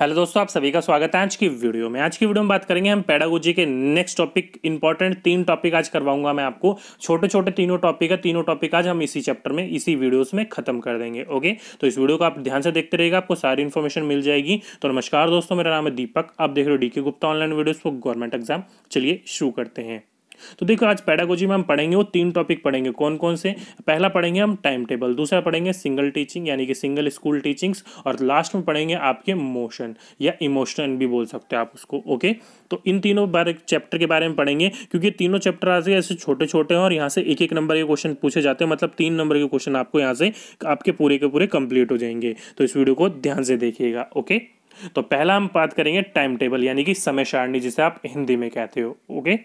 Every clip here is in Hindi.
हेलो दोस्तों आप सभी का स्वागत है आज की वीडियो में आज की वीडियो में बात करेंगे हम पेडागोजी के नेक्स्ट टॉपिक इंपॉर्टेंट तीन टॉपिक आज करवाऊंगा मैं आपको छोटे छोटे तीनों टॉपिक है तीनों टॉपिक आज हम इसी चैप्टर में इसी वीडियोस में खत्म कर देंगे ओके तो इस वीडियो को आप ध्यान से देखते रहेगा आपको सारी इन्फॉर्मेशन मिल जाएगी तो नमस्कार दोस्तों मेरा नाम है दीपक आप देख रहे हो D Gupta online videos for government exam चलिए शुरू करते हैं तो देखो आज पैडागोजी में हम पढ़ेंगे वो तीन टॉपिक पढ़ेंगे कौन कौन से पहला पढ़ेंगे हम टाइम टेबल दूसरा पढ़ेंगे सिंगल टीचिंग यानी कि सिंगल स्कूल टीचिंग्स और लास्ट में पढ़ेंगे आपके मोशन या इमोशन भी बोल सकते हो आप उसको ओके तो इन तीनों बारे चैप्टर के बारे में पढ़ेंगे क्योंकि तीनों चैप्टर आज ऐसे छोटे छोटे हैं और यहाँ से एक एक नंबर के क्वेश्चन पूछे जाते हैं मतलब तीन नंबर के क्वेश्चन आपको यहाँ से आपके पूरे के पूरे कंप्लीट हो जाएंगे तो इस वीडियो को ध्यान से देखिएगा ओके तो पहला हम बात करेंगे टाइम टेबल यानी कि समय सारणी जिसे आप हिंदी में कहते हो ओके okay?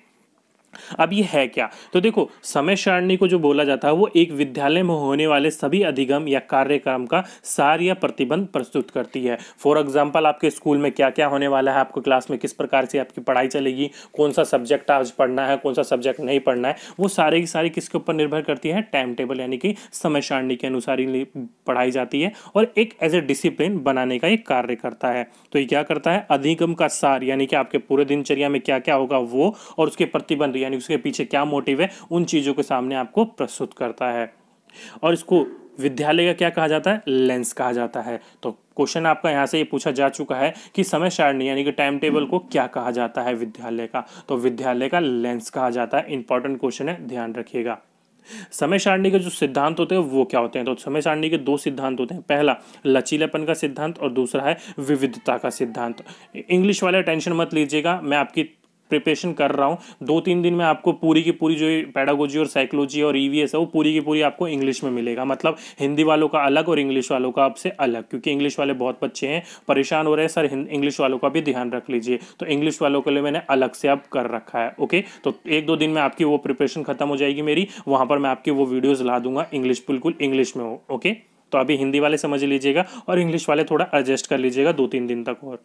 अब ये है क्या तो देखो समय सारणी को जो बोला जाता है वो एक विद्यालय में होने वाले सभी अधिगम या कार्यक्रम का सार या प्रतिबंध प्रस्तुत करती है फॉर एग्जाम्पल आपके स्कूल में क्या क्या होने वाला है आपको क्लास में किस प्रकार से आपकी पढ़ाई चलेगी कौन सा सब्जेक्ट आज पढ़ना है कौन सा सब्जेक्ट नहीं पढ़ना है वो सारे की सारी किसके ऊपर निर्भर करती है टाइम टेबल यानी कि समय सारणी के अनुसार ही पढ़ाई जाती है और एक एज ए डिसिप्लिन बनाने का एक कार्य करता है तो ये क्या करता है अधिगम का सार यानी कि आपके पूरे दिनचर्या में क्या क्या होगा वो और उसके प्रतिबंध रही है यानी उसके पीछे क्या मोटिव है उन चीज़ों के सामने आपको प्रस्तुत करता है और इसको विद्यालय का क्या कहा जाता है लेंस कहा जाता है तो क्वेश्चन आपका यहाँ से ये पूछा जा चुका है कि समय सारणी यानी कि टाइम टेबल को क्या कहा जाता है विद्यालय का तो विद्यालय का लेंस कहा जाता है इंपॉर्टेंट क्वेश्चन है ध्यान रखिएगा समय सारणी के जो सिद्धांत होते हैं वो क्या होते हैं तो समय सारणी के दो सिद्धांत होते हैं पहला लचीलेपन का सिद्धांत और दूसरा है विविधता का सिद्धांत इंग्लिश वाले टेंशन मत लीजिएगा मैं आपकी प्रिपरेशन कर रहा हूँ दो तीन दिन में आपको पूरी की पूरी जो पैडागोजी और साइकोलॉजी और ईवीएस e है वो पूरी की पूरी आपको इंग्लिश में मिलेगा मतलब हिंदी वालों का अलग और इंग्लिश वालों का आपसे अलग क्योंकि इंग्लिश वाले बहुत बच्चे हैं परेशान हो रहे हैं सर इंग्लिश वालों का भी ध्यान रख लीजिए तो इंग्लिश वालों के लिए मैंने अलग से अब कर रखा है ओके तो एक दो दिन में आपकी वो प्रिपरेशन खत्म हो जाएगी मेरी वहाँ पर मैं आपकी वो वीडियोज़ ला दूंगा इंग्लिश बिल्कुल इंग्लिश में हो ओके तो अभी हिंदी वाले समझ लीजिएगा और इंग्लिश वाले थोड़ा एडजस्ट कर लीजिएगा दो तीन दिन तक और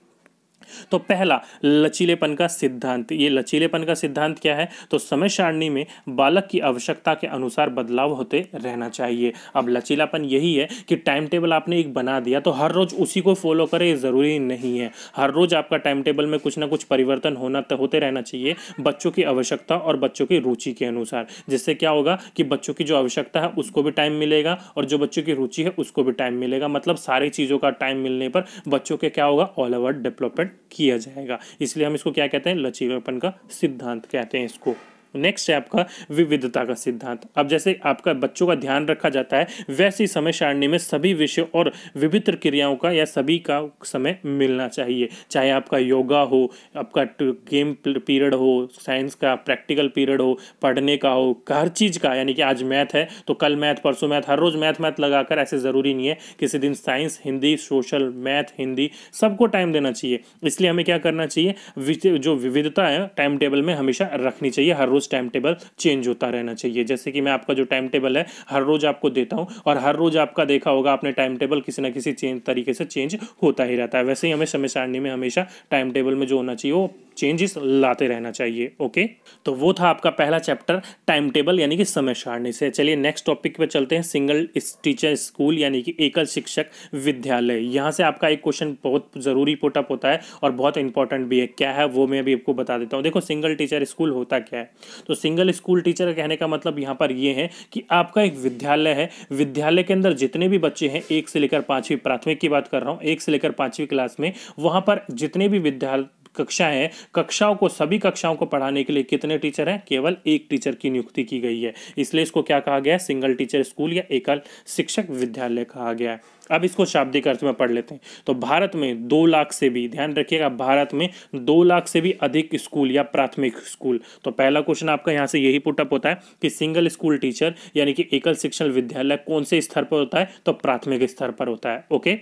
तो पहला लचीलेपन का सिद्धांत ये लचीलेपन का सिद्धांत क्या है तो समय सारणी में बालक की आवश्यकता के अनुसार बदलाव होते रहना चाहिए अब लचीलापन यही है कि टाइम टेबल आपने एक बना दिया तो हर रोज़ उसी को फॉलो करें ज़रूरी नहीं है हर रोज़ आपका टाइम टेबल में कुछ ना कुछ परिवर्तन होना तो होते रहना चाहिए बच्चों की आवश्यकता और बच्चों की रुचि के अनुसार जिससे क्या होगा कि बच्चों की जो आवश्यकता है उसको भी टाइम मिलेगा और जो बच्चों की रुचि है उसको भी टाइम मिलेगा मतलब सारी चीज़ों का टाइम मिलने पर बच्चों के क्या होगा ऑल ओवर डेवलपमेंट किया जाएगा इसलिए हम इसको क्या कहते हैं लचीलापन का सिद्धांत कहते हैं इसको नेक्स्ट है आपका विविधता का सिद्धांत अब जैसे आपका बच्चों का ध्यान रखा जाता है वैसे ही समय सारणी में सभी विषय और विभिन्न क्रियाओं का या सभी का समय मिलना चाहिए चाहे आपका योगा हो आपका गेम पीरियड हो साइंस का प्रैक्टिकल पीरियड हो पढ़ने का हो हर चीज़ का यानी कि आज मैथ है तो कल मैथ परसों मैथ हर रोज़ मैथ मैथ लगाकर ऐसे ज़रूरी नहीं है किसी दिन science Hindi social math Hindi सबको टाइम देना चाहिए इसलिए हमें क्या करना चाहिए जो विविधता है टाइम टेबल में हमेशा रखनी चाहिए हर रोज़ रोज़ टाइम टेबल चेंज होता रहना चाहिए जैसे कि मैं आपका जो टाइम टेबल है हर रोज़ आपको देता हूँ और हर रोज़ आपका देखा होगा आपने टाइम टेबल किसी ना किसी चेंज तरीके से चेंज होता ही रहता है वैसे ही हमें समय सारणी में हमेशा टाइम टेबल में जो होना चाहिए वो चेंजेस लाते रहना चाहिए ओके तो वो था आपका पहला चैप्टर टाइम टेबल यानी कि समय सारणी से चलिए नेक्स्ट टॉपिक पे चलते हैं सिंगल टीचर स्कूल यानी कि एकल शिक्षक विद्यालय यहाँ से आपका एक क्वेश्चन बहुत ज़रूरी पुटअप होता है और बहुत इंपॉर्टेंट भी है क्या है वो मैं अभी आपको बता देता हूँ देखो सिंगल टीचर स्कूल होता क्या है तो सिंगल स्कूल टीचर कहने का मतलब यहाँ पर यह है कि आपका एक विद्यालय है विद्यालय के अंदर जितने भी बच्चे हैं एक से लेकर पाँचवीं प्राथमिक की बात कर रहा हूँ एक से लेकर पाँचवीं क्लास में वहाँ पर जितने भी विद्यालय कक्षा है कक्षाओं को सभी कक्षाओं को पढ़ाने के लिए कितने टीचर हैं केवल एक टीचर की नियुक्ति की गई है इसलिए इसको क्या कहा गया है सिंगल टीचर स्कूल या एकल शिक्षक विद्यालय कहा गया है अब इसको शाब्दिक अर्थ में पढ़ लेते हैं तो भारत में दो लाख से भी ध्यान रखिएगा भारत में दो लाख से भी अधिक स्कूल या प्राथमिक स्कूल तो पहला क्वेश्चन आपका यहाँ से यही पुटअप होता है कि सिंगल स्कूल टीचर यानी कि एकल शिक्षण विद्यालय कौन से स्तर पर होता है तो प्राथमिक स्तर पर होता है ओके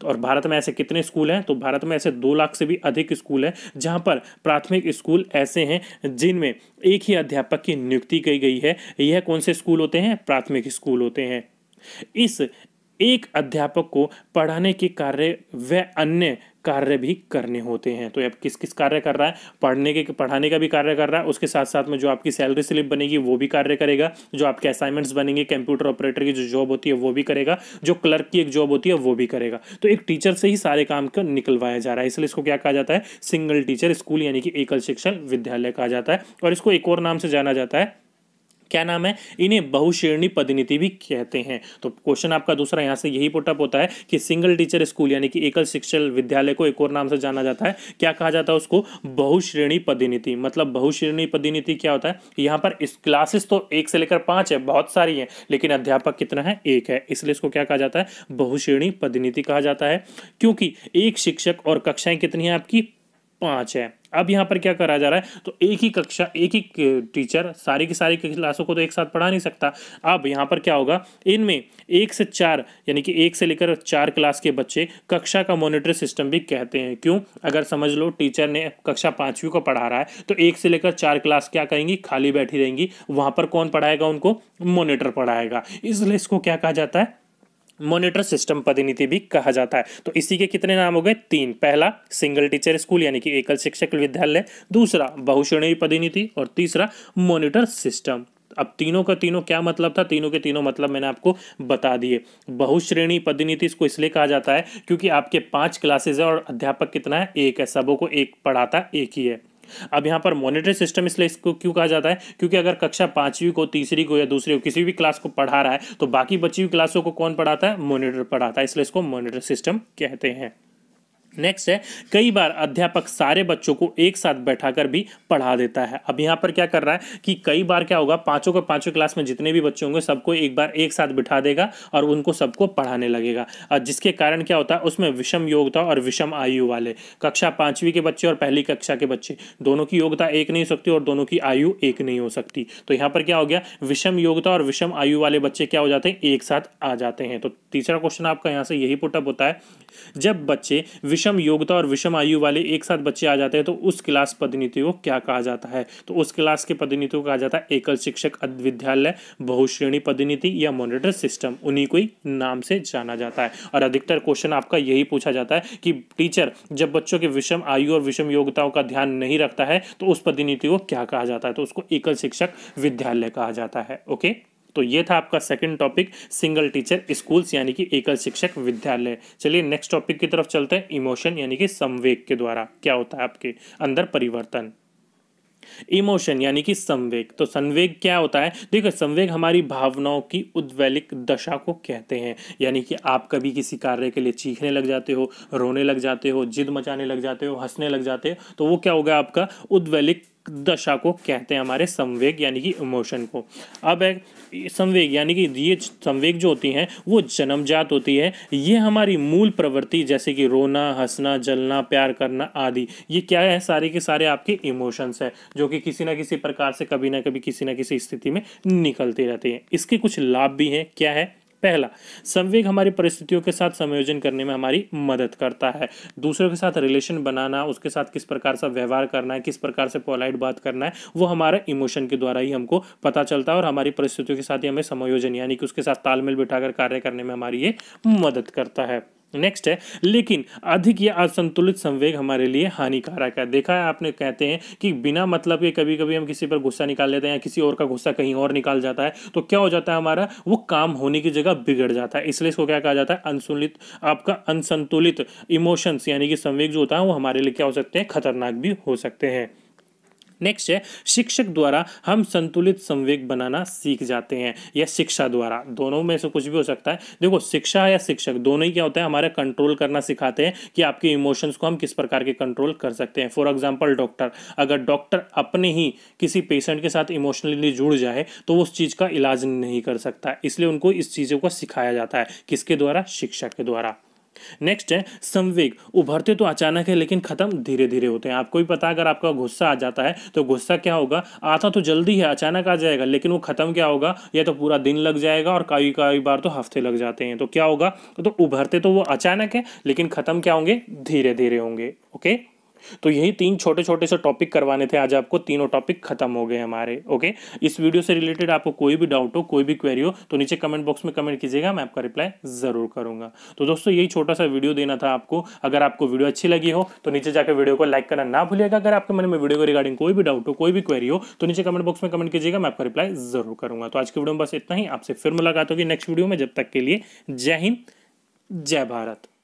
तो और भारत में ऐसे कितने स्कूल हैं तो भारत में ऐसे दो लाख से भी अधिक स्कूल हैं जहां पर प्राथमिक स्कूल ऐसे हैं जिनमें एक ही अध्यापक की नियुक्ति की गई है यह कौन से स्कूल होते हैं प्राथमिक स्कूल होते हैं इस एक अध्यापक को पढ़ाने के कार्य व अन्य कार्य भी करने होते हैं तो अब किस किस कार्य कर रहा है पढ़ने के पढ़ाने का भी कार्य कर रहा है उसके साथ साथ में जो आपकी सैलरी स्लिप बनेगी वो भी कार्य करेगा जो आपके असाइनमेंट्स बनेंगे कंप्यूटर ऑपरेटर की जो जॉब होती है वो भी करेगा जो क्लर्क की एक जॉब होती है वो भी करेगा तो एक टीचर से ही सारे काम का निकलवाया जा रहा है इसलिए इसको क्या कहा जाता है सिंगल टीचर स्कूल यानी कि एकल शिक्षण विद्यालय कहा जाता है और इसको एक और नाम से जाना जाता है क्या नाम है इन्हें बहुश्रेणी पदनीति भी कहते हैं तो क्वेश्चन आपका दूसरा यहाँ से यही पुटअप होता है कि सिंगल टीचर स्कूल यानी कि एकल शिक्षण विद्यालय को एक और नाम से जाना जाता है क्या कहा जाता है उसको बहुश्रेणी पदनीति मतलब बहुश्रेणी पदनीति क्या होता है यहाँ पर इस क्लासेस तो एक से लेकर पाँच है बहुत सारी हैं लेकिन अध्यापक कितना है एक है इसलिए इसको क्या कहा जाता है बहुश्रेणी पदनीति कहा जाता है क्योंकि एक शिक्षक और कक्षाएं कितनी हैं आपकी पाँच है अब यहाँ पर क्या करा जा रहा है तो एक ही कक्षा एक ही टीचर सारी की सारी क्लासों को तो एक साथ पढ़ा नहीं सकता अब यहाँ पर क्या होगा इनमें एक से चार यानी कि एक से लेकर चार क्लास के बच्चे कक्षा का मॉनिटर सिस्टम भी कहते हैं क्यों अगर समझ लो टीचर ने कक्षा पाँचवीं को पढ़ा रहा है तो एक से लेकर चार क्लास क्या करेंगी खाली बैठी रहेंगी वहाँ पर कौन पढ़ाएगा उनको मोनिटर पढ़ाएगा इसलिए इसको क्या कहा जाता है मॉनिटर सिस्टम पदनीति भी कहा जाता है तो इसी के कितने नाम हो गए तीन पहला सिंगल टीचर स्कूल यानी कि एकल शिक्षक विद्यालय दूसरा बहुश्रेणी पदनीति और तीसरा मॉनिटर सिस्टम अब तीनों का तीनों क्या मतलब था तीनों के तीनों मतलब मैंने आपको बता दिए बहुश्रेणी पदनीति इसको इसलिए कहा जाता है क्योंकि आपके पांच क्लासेस है और अध्यापक कितना है एक है सबों को एक पढ़ाता एक ही है अब यहाँ पर मॉनिटर सिस्टम इसलिए इसको क्यों कहा जाता है क्योंकि अगर कक्षा पांचवी को तीसरी को या दूसरी को किसी भी क्लास को पढ़ा रहा है तो बाकी बची हुई क्लासों को कौन पढ़ाता है मॉनिटर पढ़ाता है इसलिए इसको मॉनिटर सिस्टम कहते हैं नेक्स्ट है कई बार अध्यापक सारे बच्चों को एक साथ बैठाकर भी पढ़ा देता है अब यहाँ पर क्या कर रहा है कि कई बार क्या होगा पांचों के पांचों क्लास में जितने भी बच्चे होंगे सबको एक बार एक साथ बिठा देगा और उनको सबको पढ़ाने लगेगा और जिसके कारण क्या होता है उसमें विषम योग्यता और विषम आयु वाले कक्षा पांचवी के बच्चे और पहली कक्षा के बच्चे दोनों की योग्यता एक नहीं हो सकती और दोनों की आयु एक नहीं हो सकती तो यहाँ पर क्या हो गया विषम योग्यता और विषम आयु वाले बच्चे क्या हो जाते हैं एक साथ आ जाते हैं तो तीसरा क्वेश्चन आपका यहाँ से यही पुटअप होता है जब बच्चे विषम विषम योग्यता और विषम आयु वाले एक साथ बच्चे आ जाते हैं तो उस क्लास पदनीति को क्या कहा जाता है तो उस क्लास के पदनीति को कहा जाता है एकल शिक्षक विद्यालय बहुश्रेणी पदनीति या मॉनिटर सिस्टम उन्हीं को ही नाम से जाना जाता है और अधिकतर क्वेश्चन आपका यही पूछा जाता है कि टीचर जब बच्चों के विषम आयु और विषम योग्यताओं का ध्यान नहीं रखता है तो उस पदनीति को क्या कहा जाता है तो उसको एकल शिक्षक विद्यालय कहा जाता है ओके okay? तो ये था आपका second topic single teacher schools यानी कि एकल शिक्षक विद्यालय चलिए नेक्स्ट टॉपिक की तरफ चलते हैं इमोशन यानी कि संवेग के द्वारा क्या होता है आपके अंदर परिवर्तन इमोशन यानी कि संवेग तो संवेग क्या होता है देखो संवेग हमारी भावनाओं की उद्वेलिक दशा को कहते हैं यानी कि आप कभी किसी कार्य के लिए चीखने लग जाते हो रोने लग जाते हो जिद मचाने लग जाते हो हंसने लग जाते हो तो वो क्या होगा आपका उद्वेलिक दशा को कहते हैं हमारे संवेग यानी कि इमोशन को अब है संवेग यानी कि ये संवेग जो होती हैं वो जन्मजात होती है ये हमारी मूल प्रवृत्ति जैसे कि रोना हंसना जलना प्यार करना आदि ये क्या है सारे के सारे आपके इमोशंस हैं जो कि किसी ना किसी प्रकार से कभी ना कभी किसी ना किसी स्थिति में निकलती रहती हैं इसके कुछ लाभ भी हैं क्या है पहला संवेग हमारी परिस्थितियों के साथ संयोजन करने में हमारी मदद करता है दूसरों के साथ रिलेशन बनाना उसके साथ किस प्रकार से व्यवहार करना है किस प्रकार से पोलाइट बात करना है वो हमारा इमोशन के द्वारा ही हमको पता चलता है और हमारी परिस्थितियों के साथ ही हमें समायोजन यानी कि उसके साथ तालमेल बिठाकर कार्य करने में हमारी ये मदद करता है नेक्स्ट है लेकिन अधिक या असंतुलित संवेग हमारे लिए हानिकारक है देखा है आपने कहते हैं कि बिना मतलब के कभी कभी हम किसी पर गुस्सा निकाल लेते हैं या किसी और का गुस्सा कहीं और निकाल जाता है तो क्या हो जाता है हमारा वो काम होने की जगह बिगड़ जाता है इसलिए इसको क्या कहा जाता है अनसुलित आपका अनसंतुलित इमोशंस यानी कि संवेग जो होता है वो हमारे लिए क्या हो सकते हैं खतरनाक भी हो सकते हैं नेक्स्ट है शिक्षक द्वारा हम संतुलित संवेग बनाना सीख जाते हैं या शिक्षा द्वारा दोनों में से कुछ भी हो सकता है देखो शिक्षा या शिक्षक दोनों ही क्या होता है हमारे कंट्रोल करना सिखाते हैं कि आपके इमोशंस को हम किस प्रकार के कंट्रोल कर सकते हैं फॉर एग्जाम्पल डॉक्टर अगर डॉक्टर अपने ही किसी पेशेंट के साथ इमोशनली जुड़ जाए तो उस चीज़ का इलाज नहीं कर सकता इसलिए उनको इस चीज़ों को सिखाया जाता है किसके द्वारा शिक्षा के द्वारा नेक्स्ट है संवेग उभरते तो अचानक है लेकिन खत्म धीरे धीरे होते हैं आपको भी पता अगर आपका गुस्सा आ जाता है तो गुस्सा क्या होगा आता तो जल्दी है अचानक आ जाएगा लेकिन वो खत्म क्या होगा या तो पूरा दिन लग जाएगा और कई कई बार तो हफ्ते लग जाते हैं तो क्या होगा तो उभरते तो वो अचानक है लेकिन खत्म क्या होंगे धीरे धीरे होंगे ओके okay? तो यही तीन छोटे छोटे से टॉपिक करवाने थे आज आपको तीनों टॉपिक खत्म हो गए हमारे ओके इस वीडियो से रिलेटेड आपको कोई भी डाउट हो कोई भी क्वेरी हो तो नीचे कमेंट बॉक्स में कमेंट कीजिएगा मैं आपका रिप्लाई ज़रूर करूंगा तो दोस्तों यही छोटा सा वीडियो देना था आपको अगर आपको वीडियो अच्छी लगी हो तो नीचे जाकर वीडियो को लाइक करना ना भूलिएगा अगर आपके मन में वीडियो को रिगार्डिंग कोई भी डाउट हो कोई भी क्वेरी हो तो नीचे कमेंट बॉक्स में कमेंट कीजिएगा मैं आपका रिप्लाई ज़रूर करूंगा तो आज की वीडियो में बस इतना ही आपसे फिर मुलाकात होगी नेक्स्ट वीडियो में जब तक के लिए जय हिंद जय भारत